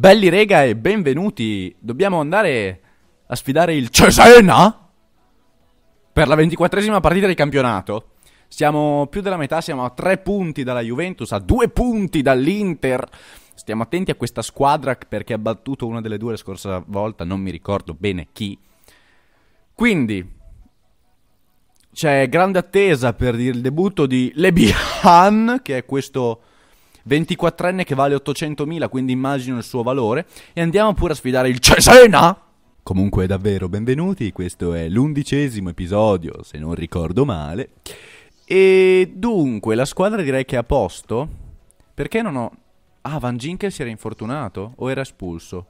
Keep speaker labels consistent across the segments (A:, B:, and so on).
A: Belli rega e benvenuti. Dobbiamo andare a sfidare il Cesena per la ventiquattresima partita di campionato. Siamo più della metà, siamo a tre punti dalla Juventus, a due punti dall'Inter. Stiamo attenti a questa squadra perché ha battuto una delle due la scorsa volta, non mi ricordo bene chi. Quindi c'è grande attesa per il debutto di Lebihan, che è questo 24enne che vale 800.000, quindi immagino il suo valore. E andiamo pure a sfidare il Cesena! Comunque davvero benvenuti, questo è l'undicesimo episodio, se non ricordo male. E dunque, la squadra direi che è a posto. Perché non ho... Ah, Van Ginkel si era infortunato o era espulso?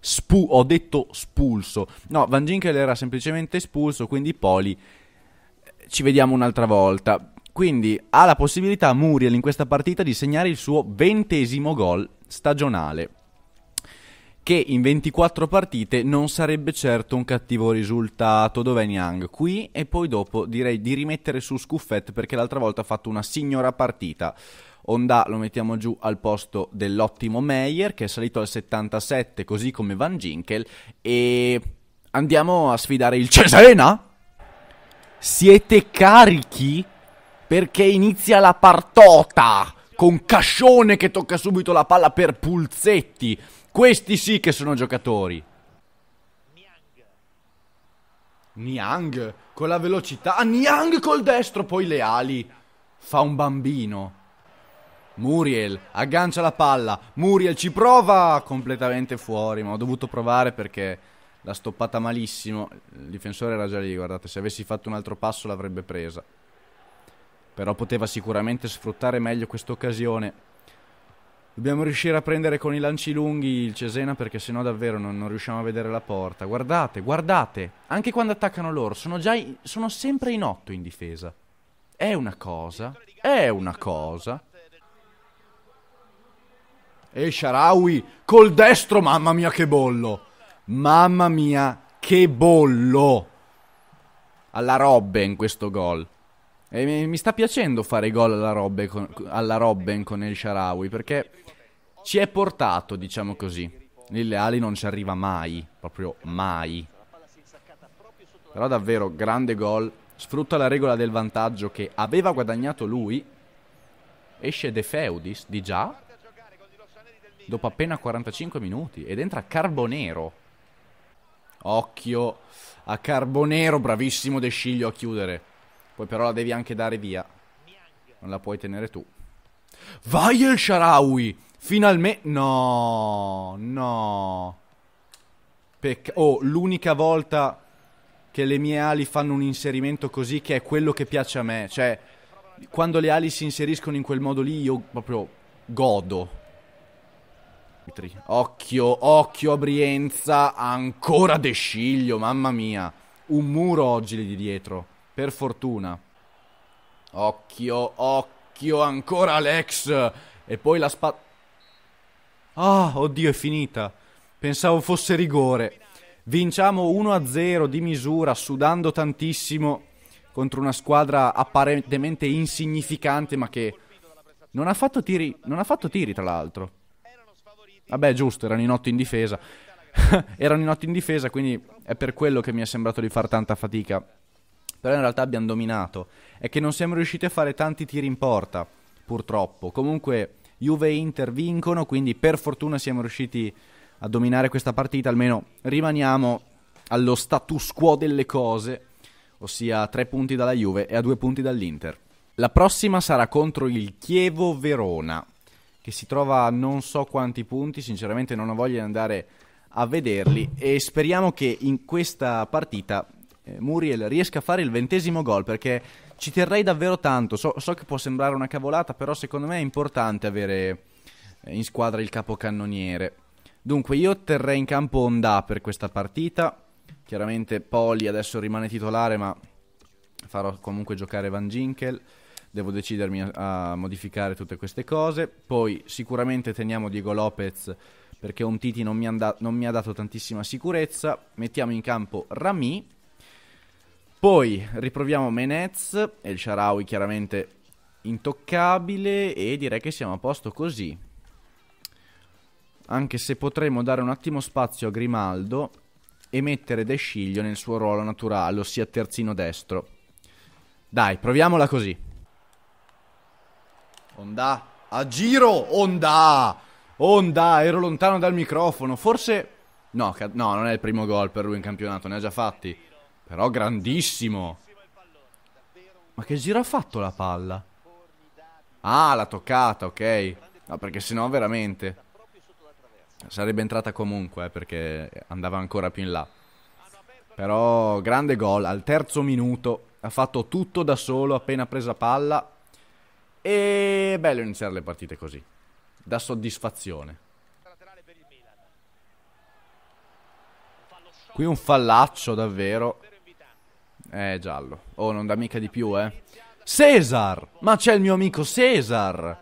A: Spu... Ho detto spulso. No, Van Ginkel era semplicemente espulso, quindi Poli... Ci vediamo un'altra volta. Quindi ha la possibilità Muriel in questa partita di segnare il suo ventesimo gol stagionale, che in 24 partite non sarebbe certo un cattivo risultato dove è Niang qui e poi dopo direi di rimettere su Scuffet perché l'altra volta ha fatto una signora partita. Onda lo mettiamo giù al posto dell'ottimo Meyer che è salito al 77 così come Van Ginkel e andiamo a sfidare il Cesena? Siete carichi? perché inizia la partota con Cascione che tocca subito la palla per Pulzetti. Questi sì che sono giocatori. Niang con la velocità, ah, Niang col destro, poi le ali. Fa un bambino. Muriel aggancia la palla, Muriel ci prova completamente fuori, ma ho dovuto provare perché l'ha stoppata malissimo. Il difensore era già lì, guardate, se avessi fatto un altro passo l'avrebbe presa però poteva sicuramente sfruttare meglio questa occasione. Dobbiamo riuscire a prendere con i lanci lunghi il Cesena perché sennò davvero non, non riusciamo a vedere la porta. Guardate, guardate, anche quando attaccano loro, sono, in, sono sempre in otto in difesa. È una cosa, è una cosa. E Sharawi col destro, mamma mia che bollo. Mamma mia che bollo. Alla Robben questo gol. E mi, mi sta piacendo fare gol alla, Robben con, alla Robben con El Sharawi perché ci è portato, diciamo così. Il Leali non ci arriva mai, proprio mai. Però davvero grande gol, sfrutta la regola del vantaggio che aveva guadagnato lui. Esce De Feudis di già dopo appena 45 minuti ed entra Carbonero. Occhio a Carbonero, bravissimo De Sciglio a chiudere. Poi però la devi anche dare via. Non la puoi tenere tu. Vai El Sharawi! Finalmente... No, no. Pecca... Oh, l'unica volta che le mie ali fanno un inserimento così che è quello che piace a me. Cioè, quando le ali si inseriscono in quel modo lì io proprio godo. Occhio, occhio a Brienza, ancora De Sciglio, mamma mia. Un muro oggi lì di dietro. Per fortuna. Occhio, occhio, ancora Alex. E poi la spada... Ah, oh, oddio, è finita. Pensavo fosse rigore. Vinciamo 1-0 di misura, sudando tantissimo contro una squadra apparentemente insignificante, ma che non ha fatto tiri, ha fatto tiri tra l'altro. Vabbè, giusto, erano in otto in difesa. erano in otto in difesa, quindi è per quello che mi è sembrato di far tanta fatica però in realtà abbiamo dominato, è che non siamo riusciti a fare tanti tiri in porta, purtroppo. Comunque Juve e Inter vincono, quindi per fortuna siamo riusciti a dominare questa partita, almeno rimaniamo allo status quo delle cose, ossia a tre punti dalla Juve e a due punti dall'Inter. La prossima sarà contro il Chievo Verona, che si trova a non so quanti punti, sinceramente non ho voglia di andare a vederli e speriamo che in questa partita eh, Muriel riesca a fare il ventesimo gol perché ci terrei davvero tanto. So, so, che può sembrare una cavolata, però secondo me è importante avere eh, in squadra il capocannoniere. Dunque, io terrei in campo Onda per questa partita. Chiaramente Poli adesso rimane titolare, ma farò comunque giocare Van Ginkel. Devo decidermi a, a modificare tutte queste cose. Poi sicuramente teniamo Diego Lopez perché un Titi non mi, non mi ha dato tantissima sicurezza. Mettiamo in campo Rami poi riproviamo Menez e il Sharawi chiaramente intoccabile e direi che siamo a posto così. Anche se potremmo dare un attimo spazio a Grimaldo e mettere De Sciglio nel suo ruolo naturale, ossia terzino destro. Dai, proviamola così. Onda, a giro, onda! Onda, ero lontano dal microfono, forse... No, no, non è il primo gol per lui in campionato, ne ha già fatti. Però grandissimo. Ma che giro ha fatto la palla? Ah, l'ha toccata, ok. No, perché sennò veramente... Sarebbe entrata comunque, eh, perché andava ancora più in là. Però grande gol, al terzo minuto. Ha fatto tutto da solo, appena presa palla. E è bello iniziare le partite così. Da soddisfazione. Qui un fallaccio davvero. Eh, giallo. Oh, non dà mica di più, eh. Cesar! Ma c'è il mio amico Cesar!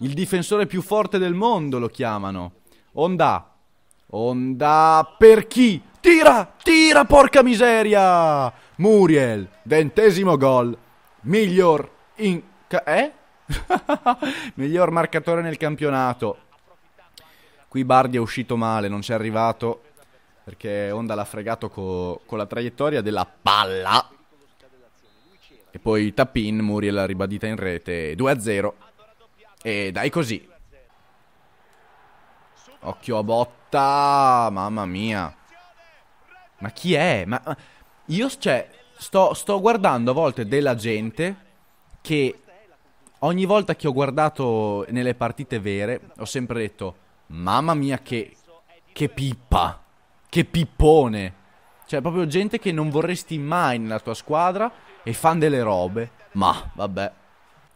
A: Il difensore più forte del mondo lo chiamano. Onda. Onda per chi? Tira! Tira, porca miseria! Muriel, ventesimo gol. Miglior in... Eh? Miglior marcatore nel campionato. Qui Bardi è uscito male, non c'è arrivato perché Onda l'ha fregato co- con la traiettoria della palla. E poi Tappin, Muriel l'ha ribadita in rete 2-0. E dai così. Occhio a botta, mamma mia. Ma chi è? ma io cioè, sto, sto guardando a volte della gente che ogni volta che ho guardato nelle partite vere ho sempre detto, mamma mia che, che pippa. Che pippone. Cioè, proprio gente che non vorresti mai nella tua squadra e fan delle robe. Ma, vabbè.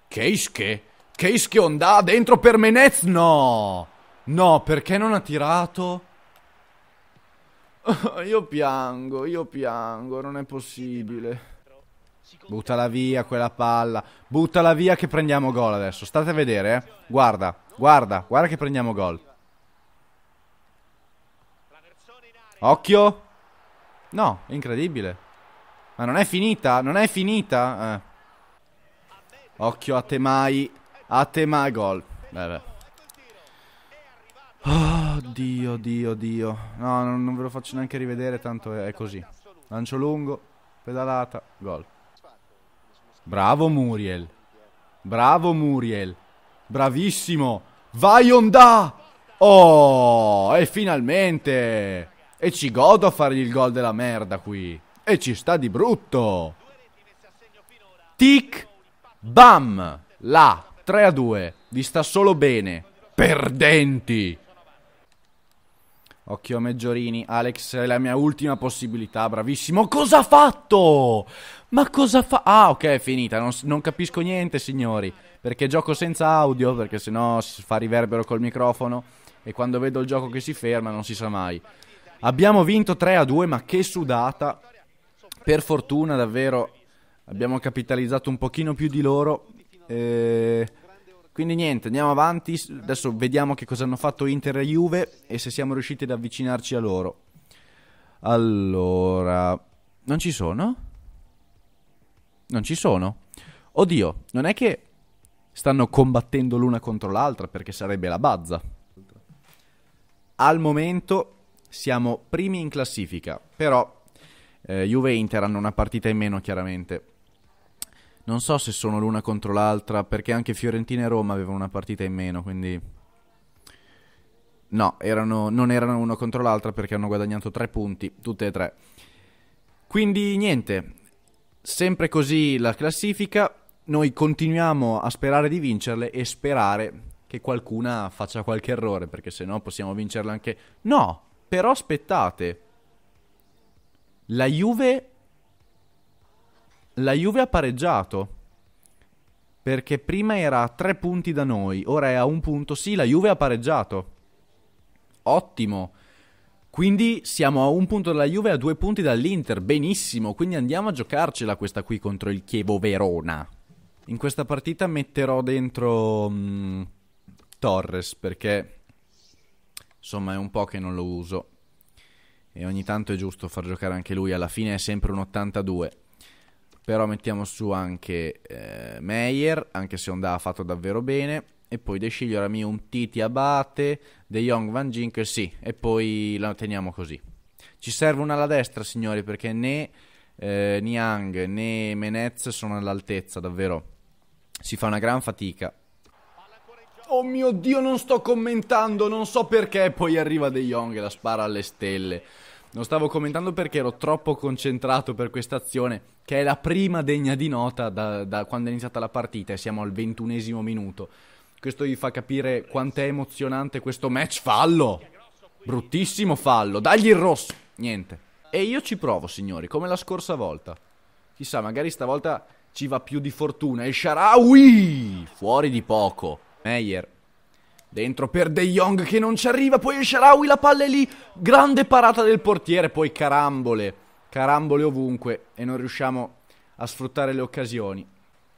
A: Che ische? Che ische onda dentro per Menez? No! No, perché non ha tirato? io piango, io piango, non è possibile. Buttala via quella palla. Buttala via che prendiamo gol adesso. State a vedere, eh. Guarda, guarda, guarda che prendiamo gol. Occhio. No, è incredibile. Ma non è finita, non è finita. Eh. Occhio a Temai. A Temai gol. Vabbè. Oh, Dio, Dio, Dio. No, non, non ve lo faccio neanche rivedere, tanto è, è così. Lancio lungo, pedalata, gol. Bravo Muriel. Bravo Muriel. Bravissimo. Vai Onda! Oh, e finalmente! E ci godo a fargli il gol della merda qui. E ci sta di brutto. Tic. Bam. Là. 3 a 2. Vi sta solo bene. Perdenti. Occhio a Meggiorini, Alex è la mia ultima possibilità, bravissimo. Cosa ha fatto? Ma cosa fa? Ah, ok, è finita, non, non, capisco niente, signori. Perché gioco senza audio, perché sennò si fa riverbero col microfono. E quando vedo il gioco che si ferma non si sa mai. Abbiamo vinto 3 a 2, ma che sudata. Per fortuna davvero abbiamo capitalizzato un pochino più di loro. Eh, quindi niente, andiamo avanti. Adesso vediamo che cosa hanno fatto Inter e Juve e se siamo riusciti ad avvicinarci a loro. Allora, non ci sono? Non ci sono? Oddio, non è che stanno combattendo l'una contro l'altra perché sarebbe la bazza. Al momento siamo primi in classifica, però eh, Juve e Inter hanno una partita in meno chiaramente. Non so se sono l'una contro l'altra, perché anche Fiorentina e Roma avevano una partita in meno, quindi... No, erano, non erano una contro l'altra perché hanno guadagnato tre punti, tutte e tre. Quindi niente, sempre così la classifica, noi continuiamo a sperare di vincerle e sperare che qualcuna faccia qualche errore, perché se no possiamo vincerle anche... No, però aspettate. La Juve la Juve ha pareggiato. Perché prima era a tre punti da noi, ora è a un punto. Sì, la Juve ha pareggiato. Ottimo. Quindi siamo a un punto dalla Juve e a due punti dall'Inter. Benissimo. Quindi andiamo a giocarcela questa qui contro il Chievo Verona. In questa partita metterò dentro mh, mm, Torres perché Insomma, è un po' che non lo uso. E ogni tanto è giusto far giocare anche lui. Alla fine è sempre un 82. Però mettiamo su anche eh, Meyer, anche se Onda ha fatto davvero bene. E poi De Sciglio, un Titi, Abate, De Jong, Van Ginkel, sì. E poi la teniamo così. Ci serve una alla destra, signori, perché né eh, Niang né Menez sono all'altezza, davvero. Si fa una gran fatica. Oh mio Dio, non sto commentando, non so perché. Poi arriva De Jong e la spara alle stelle. Non stavo commentando perché ero troppo concentrato per questa azione, che è la prima degna di nota da, da quando è iniziata la partita e siamo al ventunesimo minuto. Questo vi fa capire quanto è emozionante questo match. Fallo! Bruttissimo fallo. Dagli il rosso. Niente. E io ci provo, signori, come la scorsa volta. Chissà, magari stavolta ci va più di fortuna. E Sharawi! Fuori di poco. Meyer. Dentro per De Jong che non ci arriva, poi il Sharawi, la palla è lì, grande parata del portiere, poi carambole, carambole ovunque e non riusciamo a sfruttare le occasioni.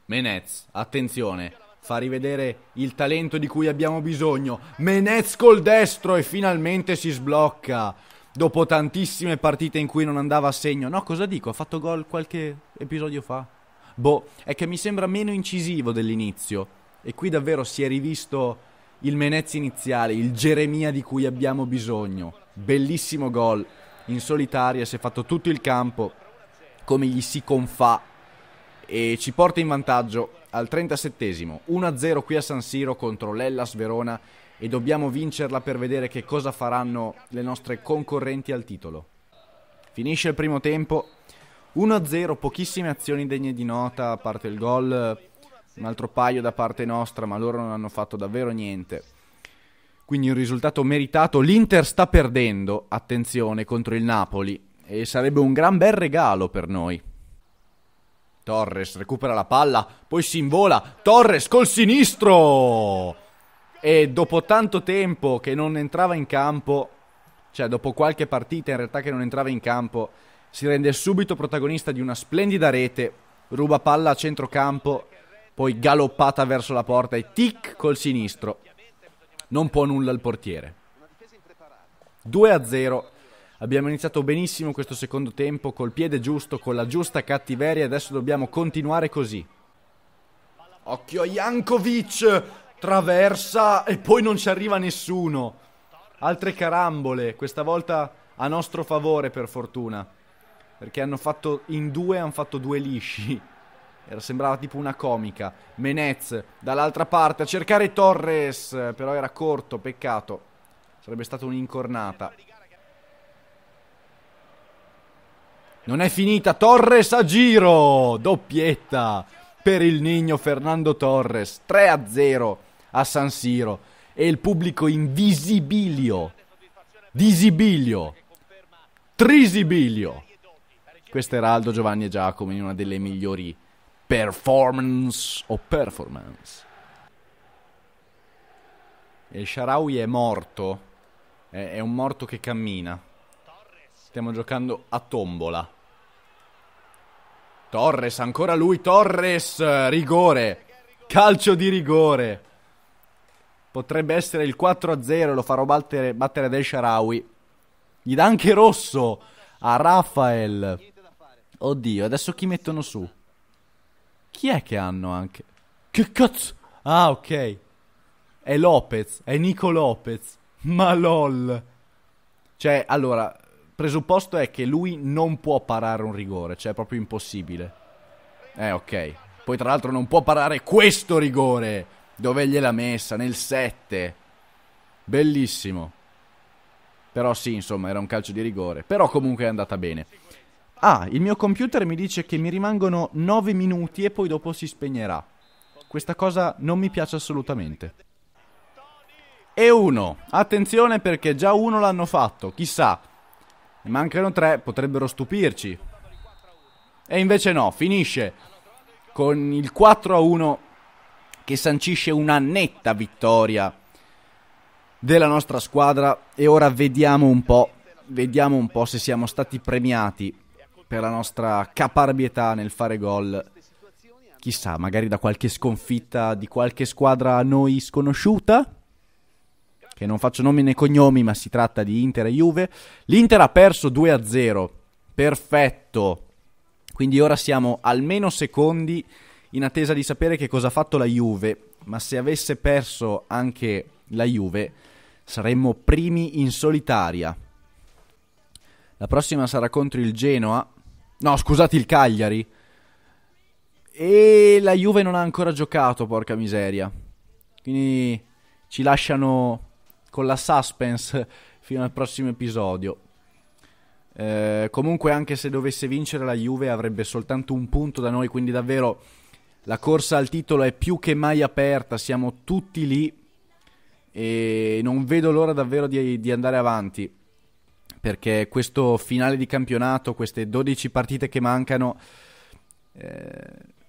A: Menez, attenzione, fa rivedere il talento di cui abbiamo bisogno. Menez col destro e finalmente si sblocca. Dopo tantissime partite in cui non andava a segno. No, cosa dico? Ha fatto gol qualche episodio fa. Boh, è che mi sembra meno incisivo dell'inizio. E qui davvero si è rivisto il Menez iniziale, il Geremia di cui abbiamo bisogno. Bellissimo gol in solitaria, si è fatto tutto il campo come gli si confà e ci porta in vantaggio al 37 1-0 qui a San Siro contro l'Ellas Verona e dobbiamo vincerla per vedere che cosa faranno le nostre concorrenti al titolo. Finisce il primo tempo, 1-0, pochissime azioni degne di nota, a parte il gol un altro paio da parte nostra, ma loro non hanno fatto davvero niente. Quindi un risultato meritato. L'Inter sta perdendo, attenzione, contro il Napoli e sarebbe un gran bel regalo per noi. Torres recupera la palla, poi si invola. Torres col sinistro! E dopo tanto tempo che non entrava in campo, cioè dopo qualche partita in realtà che non entrava in campo, si rende subito protagonista di una splendida rete, ruba palla a centrocampo poi galoppata verso la porta e tic col sinistro. Non può nulla il portiere. 2 a 0. Abbiamo iniziato benissimo questo secondo tempo col piede giusto, con la giusta cattiveria e adesso dobbiamo continuare così. Occhio a Jankovic, traversa e poi non ci arriva nessuno. Altre carambole, questa volta a nostro favore per fortuna, perché hanno fatto in due, hanno fatto due lisci. Era, sembrava tipo una comica. Menez dall'altra parte a cercare Torres, però era corto, peccato. Sarebbe stata un'incornata. Non è finita, Torres a giro, doppietta per il Nigno Fernando Torres, 3-0 a San Siro e il pubblico in visibilio, disibilio, trisibilio. Questo era Aldo Giovanni e Giacomo in una delle migliori performance o performance. E Sharawi è morto, è, è un morto che cammina. Stiamo giocando a tombola. Torres, ancora lui, Torres, rigore, calcio di rigore. Potrebbe essere il 4-0, lo farò battere, battere Del Sharawi. Gli dà anche rosso a Rafael. Oddio, adesso chi mettono su? Chi è che hanno anche? Che cazzo? Ah, ok. È Lopez, è Nico Lopez. Ma lol. Cioè, allora, presupposto è che lui non può parare un rigore, cioè è proprio impossibile. Eh, ok. Poi tra l'altro non può parare questo rigore. Dove gliel'ha messa? Nel 7. Bellissimo. Però sì, insomma, era un calcio di rigore. Però comunque è andata bene. Ah, il mio computer mi dice che mi rimangono 9 minuti e poi dopo si spegnerà. Questa cosa non mi piace assolutamente. E uno. Attenzione perché già uno l'hanno fatto, chissà. Ne mancano tre, potrebbero stupirci. E invece no, finisce con il 4 a 1 che sancisce una netta vittoria della nostra squadra e ora vediamo un po', vediamo un po' se siamo stati premiati per la nostra caparbietà nel fare gol. Chissà, magari da qualche sconfitta di qualche squadra a noi sconosciuta, che non faccio nomi né cognomi, ma si tratta di Inter e Juve. L'Inter ha perso 2-0, perfetto. Quindi ora siamo almeno secondi in attesa di sapere che cosa ha fatto la Juve, ma se avesse perso anche la Juve saremmo primi in solitaria. La prossima sarà contro il Genoa No, scusate, il Cagliari. E la Juve non ha ancora giocato, porca miseria. Quindi ci lasciano con la suspense fino al prossimo episodio. Eh, comunque, anche se dovesse vincere la Juve, avrebbe soltanto un punto da noi. Quindi, davvero, la corsa al titolo è più che mai aperta. Siamo tutti lì. E non vedo l'ora davvero di, di andare avanti perché questo finale di campionato, queste 12 partite che mancano, eh,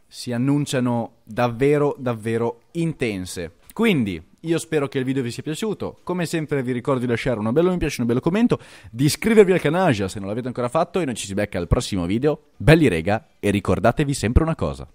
A: si annunciano davvero, davvero intense. Quindi, io spero che il video vi sia piaciuto. Come sempre vi ricordo di lasciare una bella mi piace, un bello commento, di iscrivervi al canale se non l'avete ancora fatto e noi ci si becca al prossimo video. Belli rega e ricordatevi sempre una cosa.